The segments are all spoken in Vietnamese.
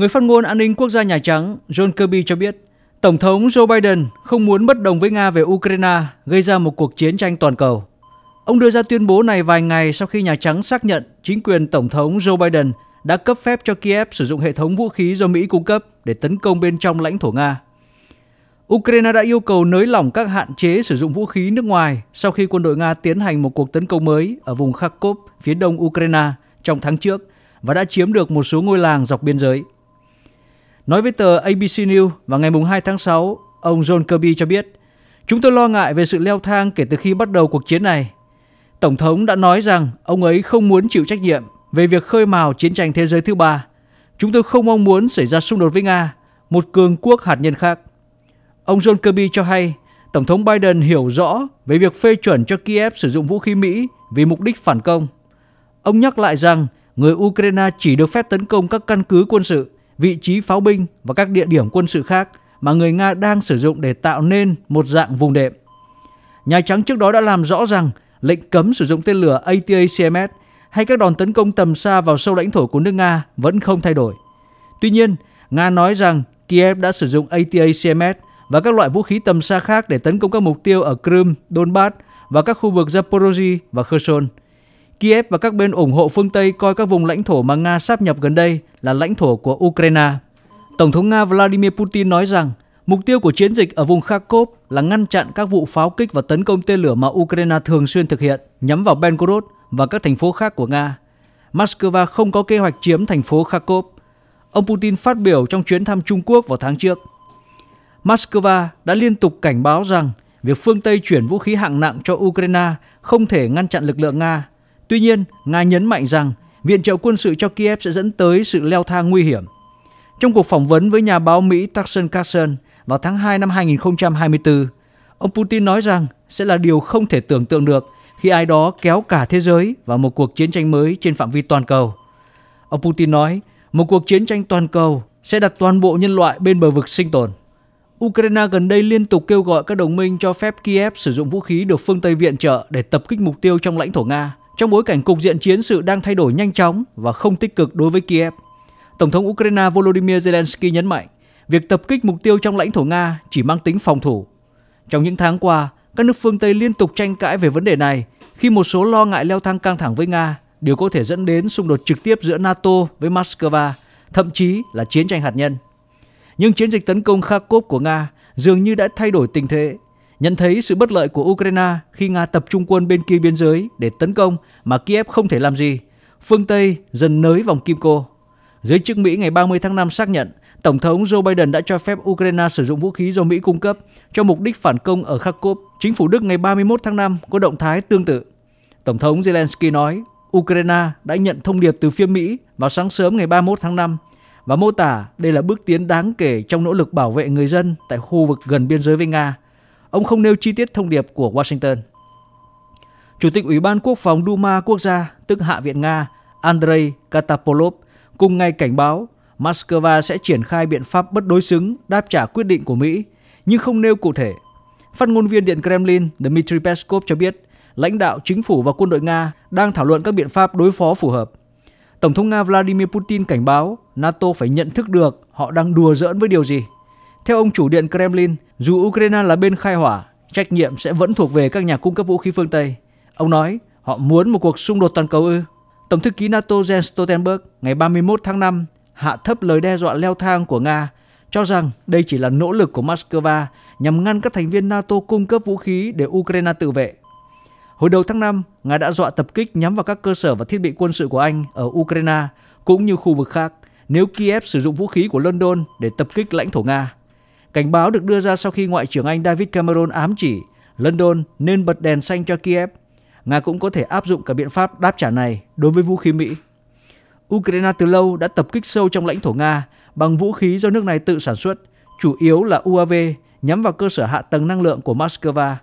Người phát ngôn an ninh quốc gia Nhà Trắng John Kirby cho biết, Tổng thống Joe Biden không muốn bất đồng với Nga về Ukraine gây ra một cuộc chiến tranh toàn cầu. Ông đưa ra tuyên bố này vài ngày sau khi Nhà Trắng xác nhận chính quyền Tổng thống Joe Biden đã cấp phép cho Kiev sử dụng hệ thống vũ khí do Mỹ cung cấp để tấn công bên trong lãnh thổ Nga. Ukraine đã yêu cầu nới lỏng các hạn chế sử dụng vũ khí nước ngoài sau khi quân đội Nga tiến hành một cuộc tấn công mới ở vùng Kharkov phía đông Ukraine trong tháng trước và đã chiếm được một số ngôi làng dọc biên giới. Nói với tờ ABC News vào ngày 2 tháng 6, ông John Kirby cho biết, Chúng tôi lo ngại về sự leo thang kể từ khi bắt đầu cuộc chiến này. Tổng thống đã nói rằng ông ấy không muốn chịu trách nhiệm về việc khơi mào chiến tranh thế giới thứ ba. Chúng tôi không mong muốn xảy ra xung đột với Nga, một cường quốc hạt nhân khác. Ông John Kirby cho hay, Tổng thống Biden hiểu rõ về việc phê chuẩn cho Kiev sử dụng vũ khí Mỹ vì mục đích phản công. Ông nhắc lại rằng người Ukraine chỉ được phép tấn công các căn cứ quân sự vị trí pháo binh và các địa điểm quân sự khác mà người Nga đang sử dụng để tạo nên một dạng vùng đệm. Nhà Trắng trước đó đã làm rõ rằng lệnh cấm sử dụng tên lửa ATACMS hay các đòn tấn công tầm xa vào sâu lãnh thổ của nước Nga vẫn không thay đổi. Tuy nhiên, Nga nói rằng Kiev đã sử dụng ATACMS và các loại vũ khí tầm xa khác để tấn công các mục tiêu ở Crimea, Donbass và các khu vực Zaporozhye và Kherson – Kiev và các bên ủng hộ phương Tây coi các vùng lãnh thổ mà Nga sáp nhập gần đây là lãnh thổ của Ukraine. Tổng thống Nga Vladimir Putin nói rằng mục tiêu của chiến dịch ở vùng Kharkov là ngăn chặn các vụ pháo kích và tấn công tên lửa mà Ukraine thường xuyên thực hiện nhắm vào Belgorod và các thành phố khác của Nga. Moscow không có kế hoạch chiếm thành phố Kharkov. Ông Putin phát biểu trong chuyến thăm Trung Quốc vào tháng trước. Moscow đã liên tục cảnh báo rằng việc phương Tây chuyển vũ khí hạng nặng cho Ukraine không thể ngăn chặn lực lượng Nga Tuy nhiên, Nga nhấn mạnh rằng viện trợ quân sự cho Kiev sẽ dẫn tới sự leo thang nguy hiểm. Trong cuộc phỏng vấn với nhà báo Mỹ Tucker Carlson vào tháng 2 năm 2024, ông Putin nói rằng sẽ là điều không thể tưởng tượng được khi ai đó kéo cả thế giới vào một cuộc chiến tranh mới trên phạm vi toàn cầu. Ông Putin nói, một cuộc chiến tranh toàn cầu sẽ đặt toàn bộ nhân loại bên bờ vực sinh tồn. Ukraine gần đây liên tục kêu gọi các đồng minh cho phép Kiev sử dụng vũ khí được phương Tây viện trợ để tập kích mục tiêu trong lãnh thổ Nga. Trong bối cảnh cục diện chiến sự đang thay đổi nhanh chóng và không tích cực đối với Kiev, Tổng thống Ukraine Volodymyr Zelensky nhấn mạnh việc tập kích mục tiêu trong lãnh thổ Nga chỉ mang tính phòng thủ. Trong những tháng qua, các nước phương Tây liên tục tranh cãi về vấn đề này khi một số lo ngại leo thang căng thẳng với Nga đều có thể dẫn đến xung đột trực tiếp giữa NATO với Moscow, thậm chí là chiến tranh hạt nhân. Nhưng chiến dịch tấn công Kharkov của Nga dường như đã thay đổi tình thế Nhận thấy sự bất lợi của Ukraine khi Nga tập trung quân bên kia biên giới để tấn công mà Kiev không thể làm gì, phương Tây dần nới vòng kim cô. Giới chức Mỹ ngày 30 tháng 5 xác nhận Tổng thống Joe Biden đã cho phép Ukraine sử dụng vũ khí do Mỹ cung cấp cho mục đích phản công ở Kharkov. Chính phủ Đức ngày 31 tháng 5 có động thái tương tự. Tổng thống Zelensky nói Ukraine đã nhận thông điệp từ phía Mỹ vào sáng sớm ngày 31 tháng 5 và mô tả đây là bước tiến đáng kể trong nỗ lực bảo vệ người dân tại khu vực gần biên giới với Nga – ông không nêu chi tiết thông điệp của Washington. Chủ tịch Ủy ban Quốc phòng Duma quốc gia, tức Hạ viện Nga, Andrei Katapolov, cùng ngày cảnh báo Moscow sẽ triển khai biện pháp bất đối xứng đáp trả quyết định của Mỹ, nhưng không nêu cụ thể. Phát ngôn viên Điện Kremlin Dmitry Peskov cho biết, lãnh đạo chính phủ và quân đội Nga đang thảo luận các biện pháp đối phó phù hợp. Tổng thống Nga Vladimir Putin cảnh báo NATO phải nhận thức được họ đang đùa giỡn với điều gì. Theo ông chủ điện Kremlin, dù Ukraine là bên khai hỏa, trách nhiệm sẽ vẫn thuộc về các nhà cung cấp vũ khí phương Tây. Ông nói, họ muốn một cuộc xung đột toàn cầu ư. Tổng thư ký NATO Jens Stoltenberg ngày 31 tháng 5 hạ thấp lời đe dọa leo thang của Nga, cho rằng đây chỉ là nỗ lực của Moscow nhằm ngăn các thành viên NATO cung cấp vũ khí để Ukraine tự vệ. Hồi đầu tháng 5, Nga đã dọa tập kích nhắm vào các cơ sở và thiết bị quân sự của Anh ở Ukraine cũng như khu vực khác nếu Kiev sử dụng vũ khí của London để tập kích lãnh thổ Nga. Cảnh báo được đưa ra sau khi Ngoại trưởng Anh David Cameron ám chỉ London nên bật đèn xanh cho Kiev. Nga cũng có thể áp dụng cả biện pháp đáp trả này đối với vũ khí Mỹ. Ukraine từ lâu đã tập kích sâu trong lãnh thổ Nga bằng vũ khí do nước này tự sản xuất, chủ yếu là UAV nhắm vào cơ sở hạ tầng năng lượng của Moscow.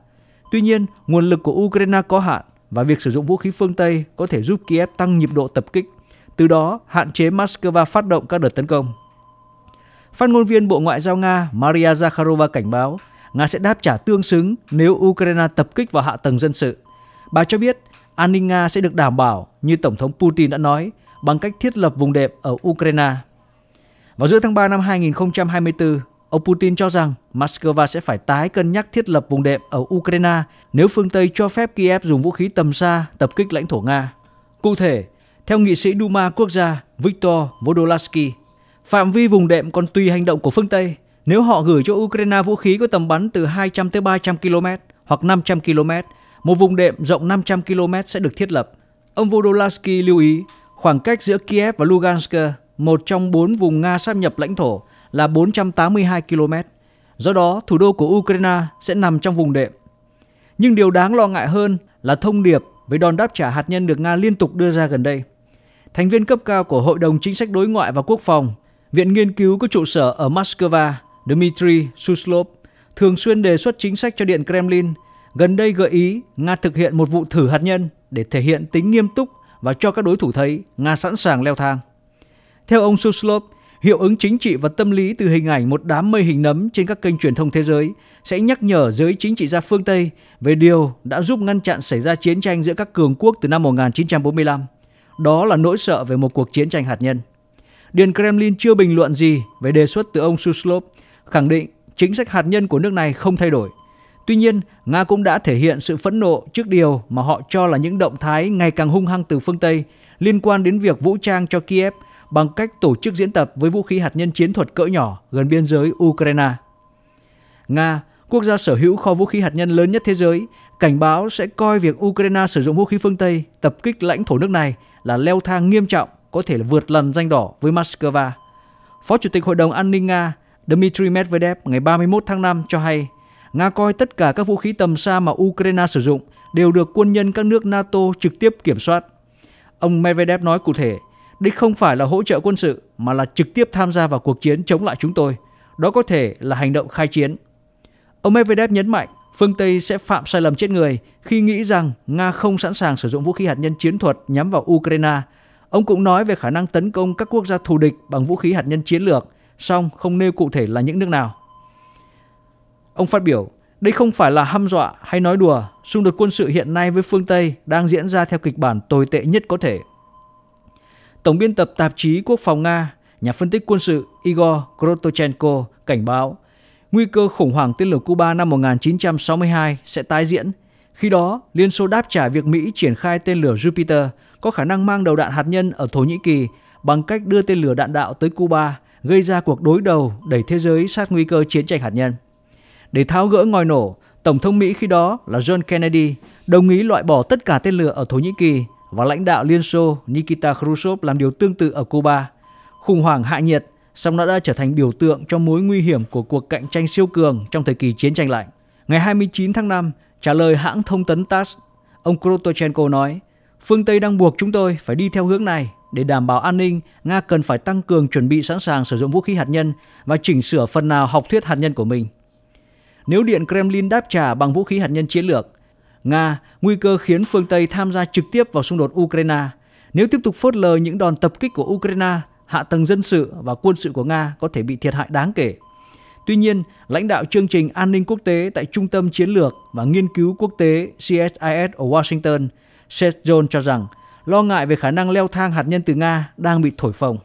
Tuy nhiên, nguồn lực của Ukraine có hạn và việc sử dụng vũ khí phương Tây có thể giúp Kiev tăng nhịp độ tập kích, từ đó hạn chế Moscow phát động các đợt tấn công. Phát ngôn viên Bộ Ngoại giao Nga Maria Zakharova cảnh báo Nga sẽ đáp trả tương xứng nếu Ukraine tập kích vào hạ tầng dân sự. Bà cho biết an ninh Nga sẽ được đảm bảo như Tổng thống Putin đã nói bằng cách thiết lập vùng đệm ở Ukraine. Vào giữa tháng 3 năm 2024, ông Putin cho rằng Moscow sẽ phải tái cân nhắc thiết lập vùng đệm ở Ukraine nếu phương Tây cho phép Kiev dùng vũ khí tầm xa tập kích lãnh thổ Nga. Cụ thể, theo nghị sĩ Duma quốc gia Viktor Vodolasky, Phạm vi vùng đệm còn tùy hành động của phương Tây. Nếu họ gửi cho Ukraine vũ khí có tầm bắn từ 200 tới 300 km hoặc 500 km, một vùng đệm rộng 500 km sẽ được thiết lập. Ông Vodolansky lưu ý, khoảng cách giữa Kiev và Lugansk, một trong bốn vùng Nga sáp nhập lãnh thổ, là 482 km. Do đó, thủ đô của Ukraine sẽ nằm trong vùng đệm. Nhưng điều đáng lo ngại hơn là thông điệp về đòn đáp trả hạt nhân được Nga liên tục đưa ra gần đây. Thành viên cấp cao của Hội đồng Chính sách Đối ngoại và Quốc phòng – Viện nghiên cứu có trụ sở ở Moscow, Dmitry Suslov thường xuyên đề xuất chính sách cho Điện Kremlin, gần đây gợi ý Nga thực hiện một vụ thử hạt nhân để thể hiện tính nghiêm túc và cho các đối thủ thấy Nga sẵn sàng leo thang. Theo ông Suslov, hiệu ứng chính trị và tâm lý từ hình ảnh một đám mây hình nấm trên các kênh truyền thông thế giới sẽ nhắc nhở giới chính trị gia phương Tây về điều đã giúp ngăn chặn xảy ra chiến tranh giữa các cường quốc từ năm 1945. Đó là nỗi sợ về một cuộc chiến tranh hạt nhân. Điện Kremlin chưa bình luận gì về đề xuất từ ông Suslov, khẳng định chính sách hạt nhân của nước này không thay đổi. Tuy nhiên, Nga cũng đã thể hiện sự phẫn nộ trước điều mà họ cho là những động thái ngày càng hung hăng từ phương Tây liên quan đến việc vũ trang cho Kiev bằng cách tổ chức diễn tập với vũ khí hạt nhân chiến thuật cỡ nhỏ gần biên giới Ukraine. Nga, quốc gia sở hữu kho vũ khí hạt nhân lớn nhất thế giới, cảnh báo sẽ coi việc Ukraine sử dụng vũ khí phương Tây tập kích lãnh thổ nước này là leo thang nghiêm trọng có thể vượt lần danh đỏ với Moscow. Phó Chủ tịch Hội đồng An ninh Nga Dmitry Medvedev ngày 31 tháng 5 cho hay, Nga coi tất cả các vũ khí tầm xa mà Ukraine sử dụng đều được quân nhân các nước NATO trực tiếp kiểm soát. Ông Medvedev nói cụ thể, đây không phải là hỗ trợ quân sự mà là trực tiếp tham gia vào cuộc chiến chống lại chúng tôi. Đó có thể là hành động khai chiến. Ông Medvedev nhấn mạnh, phương Tây sẽ phạm sai lầm chết người khi nghĩ rằng Nga không sẵn sàng sử dụng vũ khí hạt nhân chiến thuật nhắm vào Ukraine Ông cũng nói về khả năng tấn công các quốc gia thù địch bằng vũ khí hạt nhân chiến lược, song không nêu cụ thể là những nước nào. Ông phát biểu, đây không phải là hăm dọa hay nói đùa, xung đột quân sự hiện nay với phương Tây đang diễn ra theo kịch bản tồi tệ nhất có thể. Tổng biên tập tạp chí Quốc phòng Nga, nhà phân tích quân sự Igor Grotochenko cảnh báo, nguy cơ khủng hoảng tên lửa Cuba năm 1962 sẽ tái diễn. Khi đó, Liên Xô đáp trả việc Mỹ triển khai tên lửa Jupiter – có khả năng mang đầu đạn hạt nhân ở Thổ Nhĩ Kỳ bằng cách đưa tên lửa đạn đạo tới Cuba, gây ra cuộc đối đầu đẩy thế giới sát nguy cơ chiến tranh hạt nhân. Để tháo gỡ ngòi nổ, Tổng thống Mỹ khi đó là John Kennedy đồng ý loại bỏ tất cả tên lửa ở Thổ Nhĩ Kỳ và lãnh đạo Liên Xô Nikita Khrushchev làm điều tương tự ở Cuba. Khủng hoảng hạ nhiệt song nó đã trở thành biểu tượng cho mối nguy hiểm của cuộc cạnh tranh siêu cường trong thời kỳ chiến tranh lạnh. Ngày 29 tháng 5, trả lời hãng thông tấn TASS, ông Krotochenko nói Phương Tây đang buộc chúng tôi phải đi theo hướng này. Để đảm bảo an ninh, Nga cần phải tăng cường chuẩn bị sẵn sàng sử dụng vũ khí hạt nhân và chỉnh sửa phần nào học thuyết hạt nhân của mình. Nếu Điện Kremlin đáp trả bằng vũ khí hạt nhân chiến lược, Nga nguy cơ khiến phương Tây tham gia trực tiếp vào xung đột Ukraine. Nếu tiếp tục phớt lờ những đòn tập kích của Ukraine, hạ tầng dân sự và quân sự của Nga có thể bị thiệt hại đáng kể. Tuy nhiên, lãnh đạo chương trình an ninh quốc tế tại Trung tâm Chiến lược và Nghiên cứu Quốc tế CSIS ở Washington – Seth Sejong cho rằng lo ngại về khả năng leo thang hạt nhân từ Nga đang bị thổi phồng.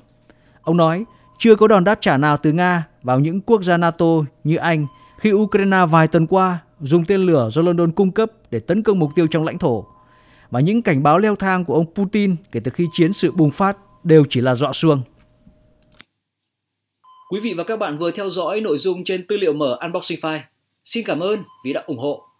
Ông nói, chưa có đòn đáp trả nào từ Nga vào những quốc gia NATO như Anh khi Ukraine vài tuần qua dùng tên lửa do London cung cấp để tấn công mục tiêu trong lãnh thổ. Mà những cảnh báo leo thang của ông Putin kể từ khi chiến sự bùng phát đều chỉ là dọa xuông. Quý vị và các bạn vừa theo dõi nội dung trên tư liệu mở Unboxing File. Xin cảm ơn vì đã ủng hộ.